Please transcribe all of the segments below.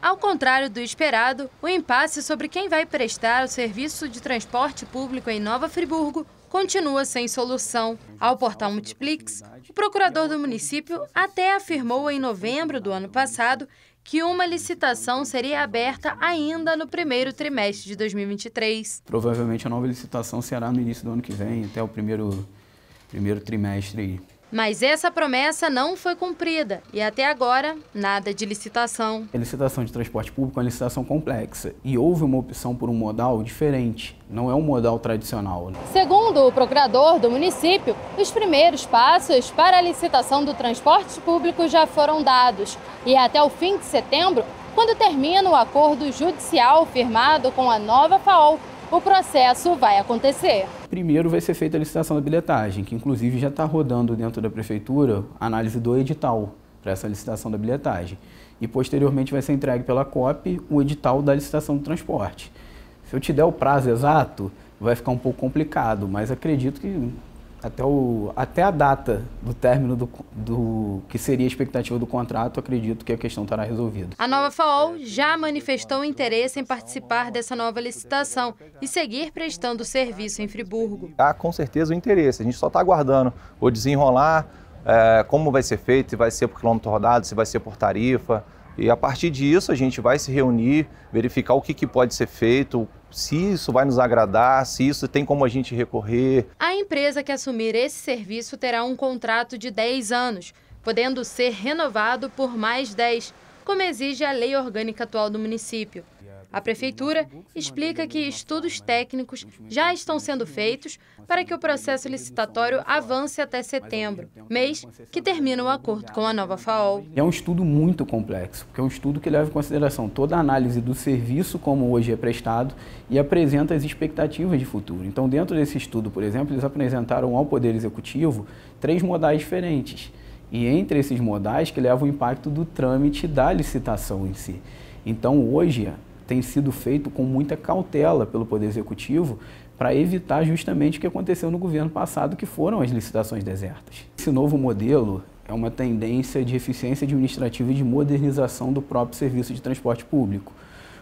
Ao contrário do esperado, o impasse sobre quem vai prestar o serviço de transporte público em Nova Friburgo continua sem solução. Ao portal Multiplix, o procurador do município até afirmou em novembro do ano passado que uma licitação seria aberta ainda no primeiro trimestre de 2023. Provavelmente a nova licitação será no início do ano que vem, até o primeiro, primeiro trimestre mas essa promessa não foi cumprida e até agora nada de licitação. A licitação de transporte público é uma licitação complexa e houve uma opção por um modal diferente, não é um modal tradicional. Né? Segundo o procurador do município, os primeiros passos para a licitação do transporte público já foram dados e até o fim de setembro, quando termina o acordo judicial firmado com a nova FAO, o processo vai acontecer. Primeiro vai ser feita a licitação da bilhetagem, que inclusive já está rodando dentro da prefeitura a análise do edital para essa licitação da bilhetagem. E posteriormente vai ser entregue pela COP o edital da licitação do transporte. Se eu te der o prazo exato, vai ficar um pouco complicado, mas acredito que até, o, até a data do término do, do que seria a expectativa do contrato, acredito que a questão estará resolvida. A nova FAOL já manifestou interesse em participar dessa nova licitação e seguir prestando serviço em Friburgo. Há com certeza o interesse, a gente só está aguardando o desenrolar, é, como vai ser feito, se vai ser por quilômetro rodado, se vai ser por tarifa, e a partir disso a gente vai se reunir, verificar o que, que pode ser feito, se isso vai nos agradar, se isso tem como a gente recorrer. A empresa que assumir esse serviço terá um contrato de 10 anos, podendo ser renovado por mais 10, como exige a lei orgânica atual do município. A Prefeitura explica que estudos técnicos já estão sendo feitos para que o processo licitatório avance até setembro, mês que termina o acordo com a nova FAO. É um estudo muito complexo, porque é um estudo que leva em consideração toda a análise do serviço como hoje é prestado e apresenta as expectativas de futuro. Então, dentro desse estudo, por exemplo, eles apresentaram ao Poder Executivo três modais diferentes. E entre esses modais que leva o impacto do trâmite da licitação em si. Então, hoje, tem sido feito com muita cautela pelo Poder Executivo para evitar justamente o que aconteceu no governo passado, que foram as licitações desertas. Esse novo modelo é uma tendência de eficiência administrativa e de modernização do próprio serviço de transporte público,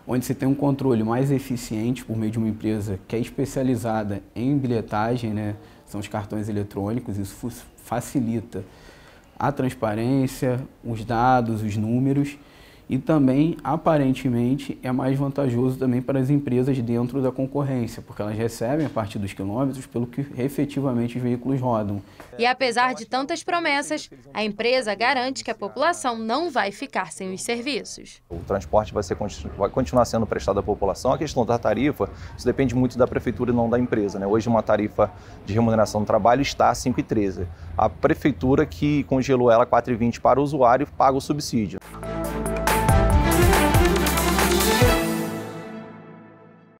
onde se tem um controle mais eficiente por meio de uma empresa que é especializada em bilhetagem, né? são os cartões eletrônicos, isso facilita a transparência, os dados, os números e também, aparentemente, é mais vantajoso também para as empresas dentro da concorrência, porque elas recebem a partir dos quilômetros pelo que efetivamente os veículos rodam. E apesar de tantas promessas, a empresa garante que a população não vai ficar sem os serviços. O transporte vai, ser, vai continuar sendo prestado à população. A questão da tarifa, isso depende muito da prefeitura e não da empresa. Né? Hoje, uma tarifa de remuneração do trabalho está a 5,13. A prefeitura que congelou ela 4,20 para o usuário paga o subsídio.